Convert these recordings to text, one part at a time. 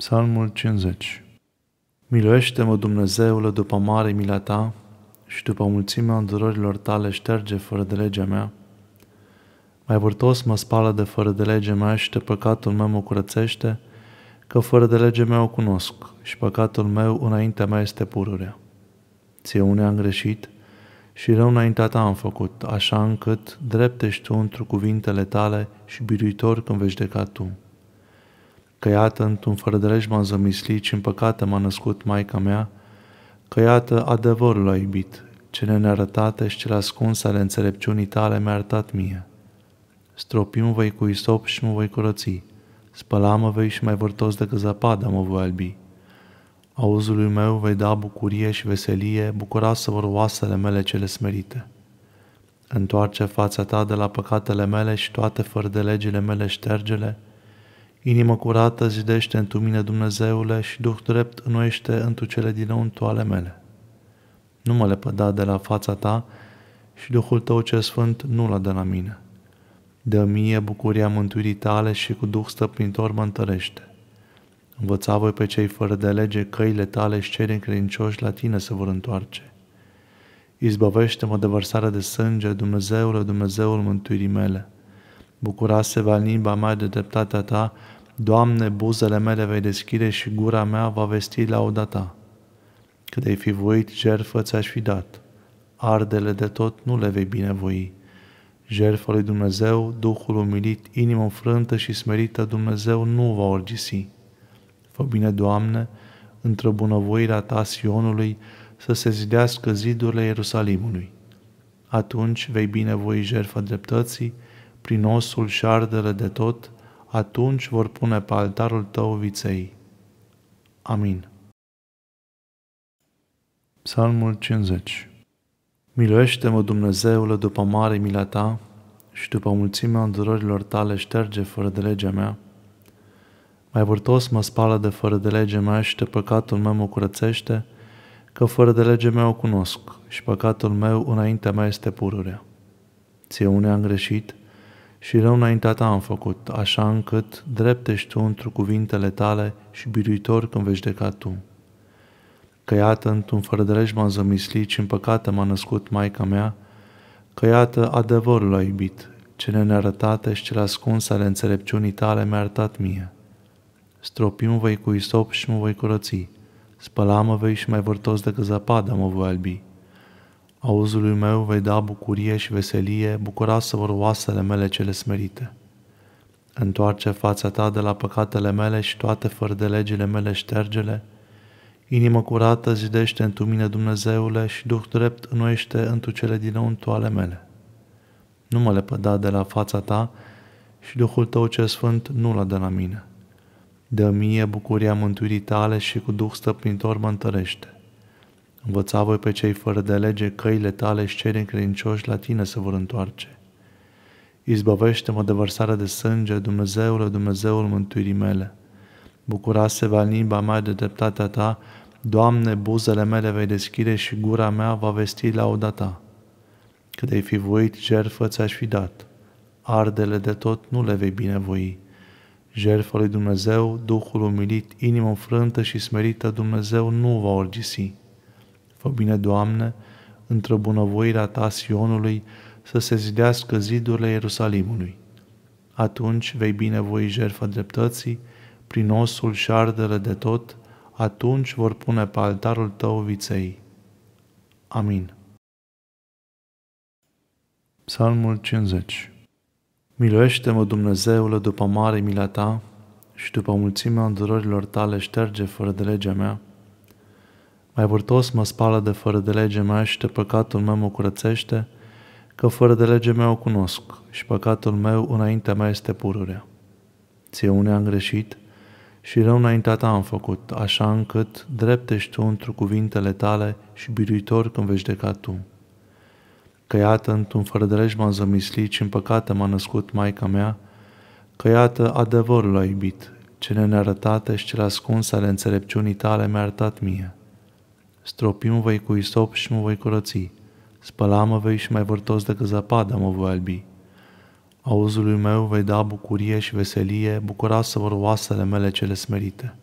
Psalmul 50 Miluiește-mă, Dumnezeule, după mare mila ta și după mulțimea îndurărilor tale șterge fără de legea mea. Mai vârtos mă spală de fără de legea mea și de păcatul meu mă curățește, că fără de legea mea o cunosc și păcatul meu înaintea mea este pururea. Ție une am greșit și rău înaintea ta am făcut, așa încât dreptești tu într cuvintele tale și biruitor când vei judeca tu că iată într-un de m-am zămislit și în păcate m-a născut Maica mea, că iată adevărul a iubit, cele nearătate și cele ascunse ale înțelepciunii tale mi-a arătat mie. Stropim voi cu isop și mă voi curăți, spăla-mă vei și mai vârtos decât zăpada mă voi albi. Auzului meu vei da bucurie și veselie, bucura să vor oasele mele cele smerite. Întoarce fața ta de la păcatele mele și toate fără de legile mele ștergele, Inimă curată zidește în tu mine, Dumnezeule, și Duh drept înnoiește întu cele dinăuntru ale mele. Nu mă lepăda de la fața ta și Duhul tău ce sfânt nu l-a de la mine. Dă mie bucuria mântuirii tale și cu Duh stăpnitor mă întărește. Învăța voi pe cei fără de lege căile tale și cei necredincioși la tine să vor întoarce. Izbăvește-mă de vărsarea de sânge, Dumnezeule, Dumnezeul mântuirii mele bucurase se va limba mea de dreptatea ta, Doamne, buzele mele vei deschide și gura mea va vesti lauda ta. Cât ai fi voit, jertfă ți-aș fi dat. Ardele de tot nu le vei binevoi. Jertfă lui Dumnezeu, Duhul umilit, inimă frântă și smerită, Dumnezeu nu va orgisi. Fă bine, Doamne, într-o bunăvoirea ta Sionului, să se zidească zidurile Ierusalimului. Atunci vei binevoi jertfa dreptății, prin osul și ardere de tot, atunci vor pune pe altarul tău viței. Amin. Psalmul 50 Miluiește-mă, Dumnezeule, după mare mila ta și după mulțimea îndurărilor tale șterge fără de legea mea. Mai vârtos mă spală de fără de legea mea și de păcatul meu mă curățește, că fără de legea mea o cunosc și păcatul meu înaintea mea este pururea. Ție une am greșit – și rău înaintea ta am făcut, așa încât dreptești tu întru cuvintele tale și biruitor când vei judeca tu. Că iată, într-un de m a zămislit și în păcate m-a născut Maica mea, că iată, adevărul a iubit, cele nearătate și cele ascunse ale înțelepciunii tale mi-a arătat mie. Stropim voi cu isop și mă voi curăți, spălamă vei și mai vârtos decât zăpada mă voi albi Auzului meu vei da bucurie și veselie, bucurați vor oasele mele cele smerite. Întoarce fața ta de la păcatele mele și toate fără de legile mele ștergele. Inimă curată zidește în tu mine Dumnezeule și Duh drept înuiește în tu cele dinăuntru ale mele. Nu mă lepăda de la fața ta și Duhul tău ce sfânt nu l-a de la mine. Dă mie bucuria mântuirii tale și cu Duh stăpânitor mă întărește Învăța voi pe cei fără de lege căile tale și cei necredincioși la tine să vor întoarce. Izbăvește-mă de vărsare de sânge, Dumnezeule, Dumnezeul mântuirii mele. Bucurase va limba mea de dreptatea ta, Doamne, buzele mele vei deschide și gura mea va vesti lauda ta. Cât ai fi voit, jertfă ți-aș fi dat. Ardele de tot nu le vei binevoi. Jertfă lui Dumnezeu, Duhul umilit, inimă frântă și smerită, Dumnezeu nu va orgisi. Fă bine, Doamne, într-o bunăvoirea Ta Sionului, să se zidească zidurile Ierusalimului. Atunci vei binevoi jertfa dreptății, prin osul și ardere de tot, atunci vor pune pe altarul tău viței. Amin. Psalmul 50 Miluiește-mă, Dumnezeule, după mare mila ta și după mulțimea îndurărilor tale șterge fără de legea mea, mai vârtos mă spală de fără de lege mea și de păcatul meu mă curățește, că fără de lege mea o cunosc și păcatul meu înaintea mea este pururea. Ție une am greșit și rău înaintea ta am făcut, așa încât dreptești tu într cuvintele tale și biruitor când vei deca tu. Că iată, într-un fără de lege m-am zămislit și în păcate m-a născut Maica mea, că iată adevărul a iubit, cele nearătate și cele ascunse ale înțelepciunii tale mi-a arătat mie stropim-vă cu isop și mă voi curăți, spăla-mă vei și mai vârtos decât zăpada mă voi albi. Auzului meu vei da bucurie și veselie, bucurați vor oasele mele cele smerite.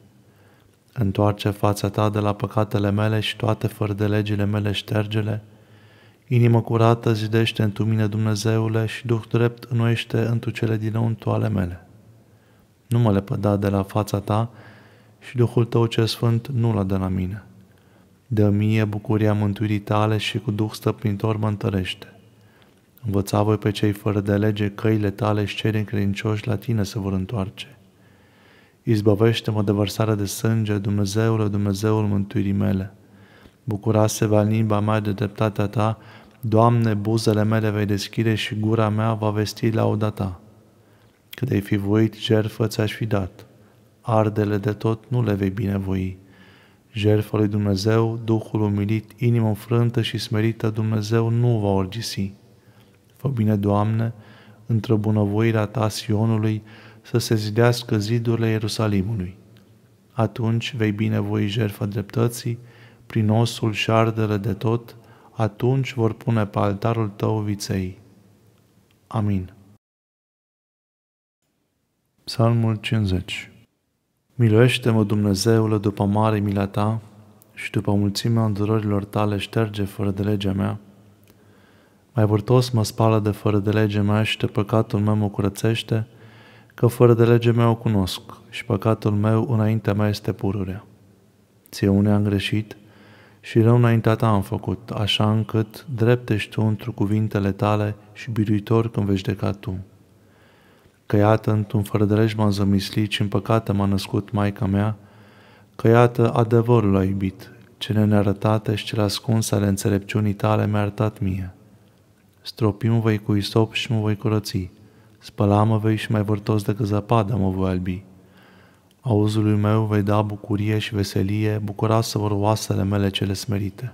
Întoarce fața ta de la păcatele mele și toate fără de legile mele ștergele. Inimă curată zidește în tu mine Dumnezeule și Duh drept înuiește în tu cele dinăuntru ale mele. Nu mă lepăda de la fața ta și Duhul tău ce sfânt nu l-a de la mine. Dă mie bucuria mântuirii tale și cu Duh stăpnitor mă întărește. Învăța voi pe cei fără de lege căile tale și cei credincioși la tine să vor întoarce. Izbăvește-mă de vărsare de sânge, Dumnezeule, Dumnezeul mântuirii mele. Bucurase va limba mea de dreptatea ta, Doamne, buzele mele vei deschide și gura mea va vesti lauda ta. Cât ai fi voit, jertfă ți-aș fi dat. Ardele de tot nu le vei binevoi Jertfa lui Dumnezeu, Duhul umilit, inimă înfrântă și smerită, Dumnezeu nu va orgisi. Fă bine, Doamne, într-o bunăvoirea Ta Sionului, să se zidească zidurile Ierusalimului. Atunci vei binevoi jertfa dreptății, prin osul și ardere de tot, atunci vor pune pe altarul tău viței. Amin. Psalmul 50 Miluiește-mă, Dumnezeule, după mare mila ta și după mulțimea îndurărilor tale șterge fără de legea mea. Mai vârtos mă spală de fără de legea mea și de păcatul meu mă curățește, că fără de legea mea o cunosc și păcatul meu înaintea mea este pururea. Ție une am greșit și rău înaintea ta am făcut, așa încât dreptești tu într cuvintele tale și biruitor când vei judeca tu că iată într-un fărădăleș m-am zămislit și în păcate m-a născut Maica mea, că iată adevărul a iubit, cele nearătate și cele ascunse ale înțelepciunii tale mi-a arătat mie. Stropiu voi cu isop și mă voi curăți, spăla-mă vei și mai vârtos decât zăpada mă voi albi. Auzului meu vei da bucurie și veselie, bucura să vor oasele mele cele smerite.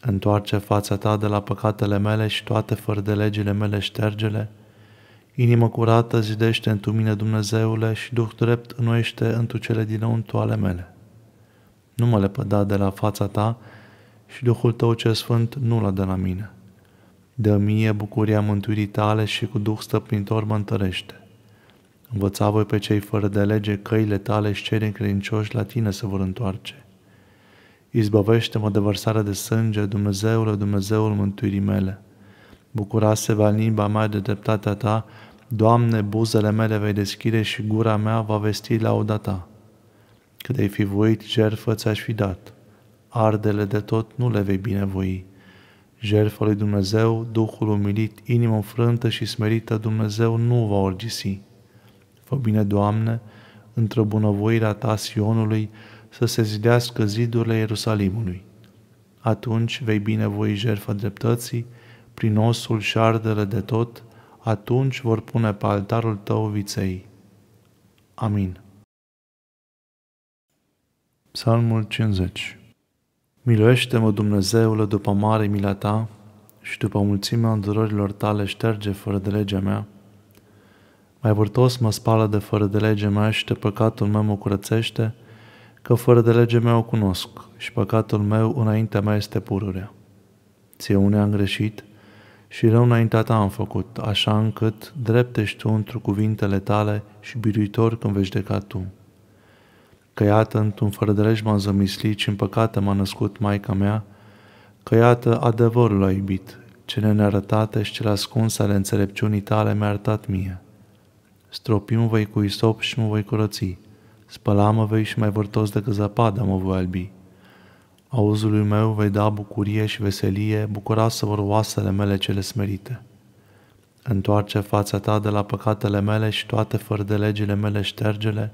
Întoarce fața ta de la păcatele mele și toate fără de legile mele ștergele, Inimă curată zidește în tu mine, Dumnezeule, și Duh drept înnoiește întu cele dinăuntru ale mele. Nu mă lepăda de la fața ta și Duhul tău ce sfânt nu l-a de la mine. Dă mie bucuria mântuirii tale și cu Duh stăpnitor mă întărește. Învăța voi pe cei fără de lege căile tale și cei necredincioși la tine să vor întoarce. Izbăvește-mă de vărsare de sânge, Dumnezeule, Dumnezeul mântuirii mele. Bucurase va limba mea de dreptatea ta, Doamne, buzele mele vei deschide și gura mea va vesti lauda ta. Cât ai fi voit, jertfă ți-aș fi dat. Ardele de tot nu le vei binevoi. Jertfa lui Dumnezeu, Duhul umilit, inimă frântă și smerită, Dumnezeu nu va orgisi. Fă bine, Doamne, într-o bunăvoirea ta Sionului, să se zidească zidurile Ierusalimului. Atunci vei binevoi jertfa dreptății, prin osul și ardere de tot, atunci vor pune pe altarul tău viței. Amin. Psalmul 50 Miluiește-mă, Dumnezeule, după mare mila ta și după mulțimea îndurărilor tale șterge fără de legea mea. Mai vârtos mă spală de fără de legea mea și de păcatul meu mă curățește, că fără de legea mea o cunosc și păcatul meu înaintea mea este pururea. Ție une am greșit – și rău înaintea ta am făcut, așa încât dreptești tu într cuvintele tale și biruitor când vei judeca tu. Că iată, într-un de m-am zămislit și în păcate m-a născut Maica mea, că iată, adevărul a iubit, cele nearătate și cele ascunse ale înțelepciunii tale mi-a arătat mie. stropi voi cu isop și mă voi curăți, spăla-mă vei și mai vârtos decât zăpada mă voi albi Auzului meu vei da bucurie și veselie, bucurați-vă oasele mele cele smerite. Întoarce fața ta de la păcatele mele și toate fără de legile mele ștergele.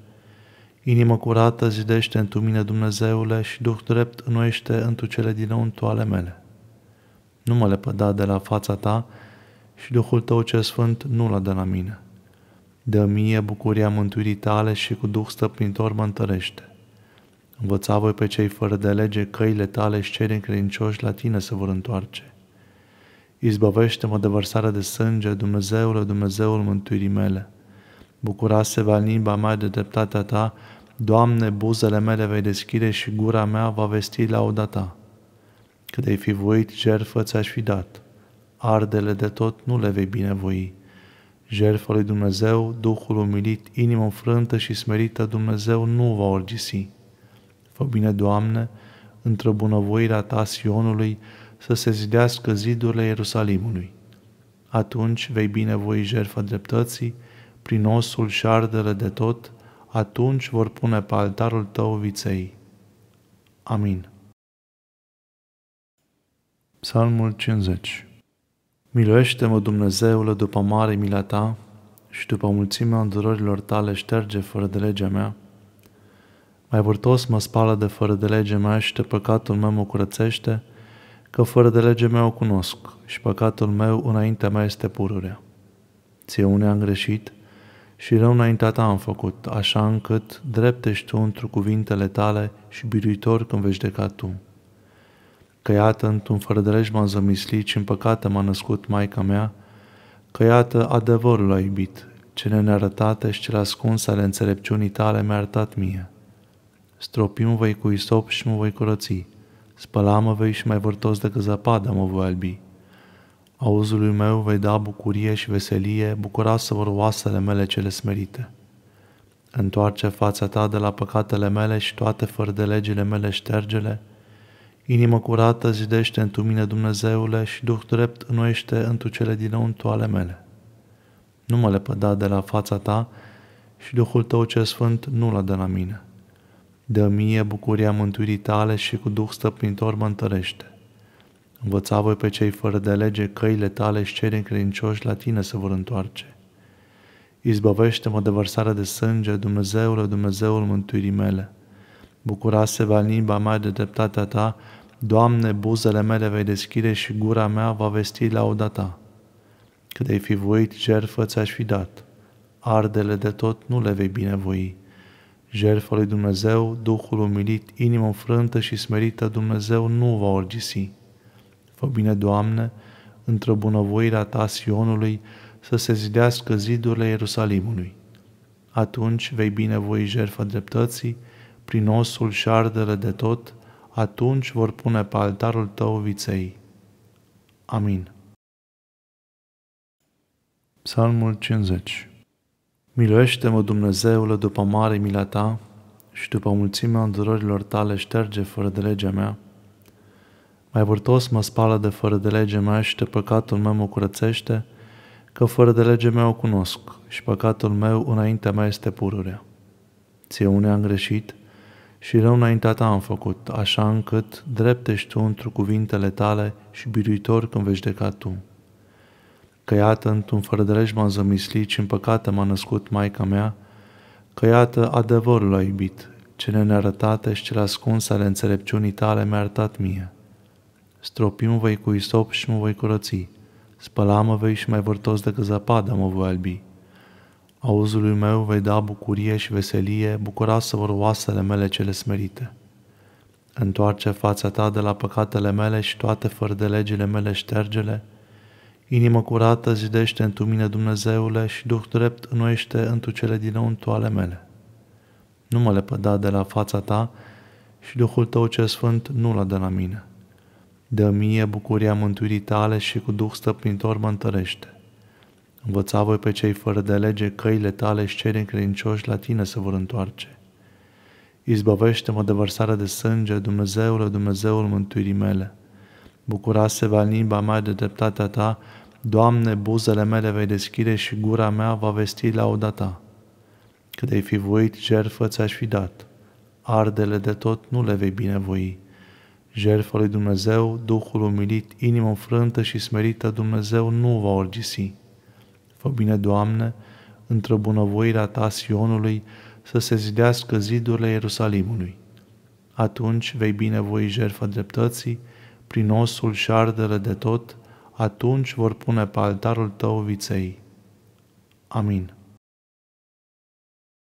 Inimă curată zidește în tu mine Dumnezeule și Duh drept înnoiește în tu cele dinăuntru ale mele. Nu mă lepăda de la fața ta și Duhul tău ce sfânt nu l a de la mine. Dă mie bucuria mântuirii tale și cu Duh stăpnitor mă întărește Învăța voi pe cei fără de lege căile tale și cei necredincioși la tine se vor întoarce. Izbăvește-mă de vărsarea de sânge, Dumnezeule, Dumnezeul mântuirii mele. Bucurase va limba mea de dreptatea ta, Doamne, buzele mele vei deschide și gura mea va vesti lauda ta. Cât ai fi voit, jertfă ți-aș fi dat. Ardele de tot nu le vei binevoi. Jertfă lui Dumnezeu, Duhul umilit, inimă frântă și smerită, Dumnezeu nu va orgisi. Fă bine, Doamne, într-o bunăvoirea Ta Sionului, să se zidească zidurile Ierusalimului. Atunci vei binevoi jertfa dreptății, prin osul și ardere de tot, atunci vor pune pe altarul tău viței. Amin. Psalmul 50 Miluiește-mă, Dumnezeule, după mare mila ta și după mulțimea îndurărilor tale șterge fără de legea mea, mai vârtos mă spală de fără de lege mea și de păcatul meu mă curățește, că fără de lege mea o cunosc și păcatul meu înaintea mea este pururea. Ție une am greșit și rău înaintea ta am făcut, așa încât dreptești tu întru cuvintele tale și biruitor când vei judeca tu. Că iată, într-un fără de lege m-am zămislit și în păcate m-a născut Maica mea, că iată, adevărul a iubit, cele nearătate și cele ascunse ale înțelepciunii tale mi-a arătat mie.'' stropim voi cu isop și mă voi curăți, spăla-mă vei și mai vârtos decât zăpada mă voi albi. Auzului meu vei da bucurie și veselie, bucura să vor oasele mele cele smerite. Întoarce fața ta de la păcatele mele și toate fără de legile mele ștergele. Inimă curată zidește în tu mine Dumnezeule și Duh drept înnoiește în tu cele dinăuntru ale mele. Nu mă lepăda de la fața ta și Duhul tău ce sfânt nu l-a de la mine. Dă mie bucuria mântuirii tale și cu Duh stăpânitor mă întărește. Învăța voi pe cei fără de lege căile tale și cei credincioși la tine să vor întoarce. Izbăvește-mă de vărsare de sânge, Dumnezeule, Dumnezeul mântuirii mele. Bucurase va limba mea de dreptatea ta, Doamne, buzele mele vei deschide și gura mea va vesti lauda ta. Cât ai fi voit, jertfă ți-aș fi dat. Ardele de tot nu le vei binevoi Jertfa lui Dumnezeu, Duhul umilit, inima înfrântă și smerită, Dumnezeu nu va orgisi. Fă bine, Doamne, într-o bunăvoirea Ta Sionului, să se zidească zidurile Ierusalimului. Atunci vei binevoi jertfa dreptății, prin osul și ardere de tot, atunci vor pune pe altarul tău viței. Amin. Psalmul 50 Miluiește-mă, Dumnezeule, după mare mila ta și după mulțimea îndurărilor tale șterge fără de legea mea. Mai vârtos mă spală de fără de legea mea și de păcatul meu mă curățește, că fără de legea mea o cunosc și păcatul meu înaintea mea este pururea. Ție une am greșit și rău înaintea ta am făcut, așa încât dreptești tu întru cuvintele tale și biruitor când vei judeca tu că iată într-un lege m-am zămislit și în păcate m-a născut Maica mea, că iată adevărul a iubit, cele nearătate și cele ascunse ale înțelepciunii tale mi-a arătat mie. Stropim voi cu isop și mă voi curăți, spălamă vei și mai vârtos decât zăpada mă voi albi. Auzului meu vei da bucurie și veselie, bucura să vor oasele mele cele smerite. Întoarce fața ta de la păcatele mele și toate fără de legile mele ștergele, Inimă curată zidește în mine Dumnezeule și Duh drept înnoiește întru cele din ale mele. Nu mă lepăda de la fața ta și Duhul tău ce sfânt nu l-a de la mine. Dă mie bucuria mântuirii tale și cu Duh stăpnitor mă întărește. Învăța voi pe cei fără de lege căile tale și cei credincioși la tine să vor întoarce. Izbăvește-mă de vărsare de sânge, Dumnezeule, Dumnezeul mântuirii mele bucurase va limba mea de dreptatea ta, Doamne, buzele mele vei deschide și gura mea va vesti lauda ta. Cât ai fi voit, jertfă ți-aș fi dat. Ardele de tot nu le vei binevoi. Jertfă lui Dumnezeu, Duhul umilit, inimă frântă și smerită, Dumnezeu nu va orgisi. Fă bine, Doamne, într-o bunăvoirea ta Sionului, să se zidească zidurile Ierusalimului. Atunci vei binevoi jertfă dreptății, prin osul și ardere de tot, atunci vor pune pe altarul tău viței. Amin.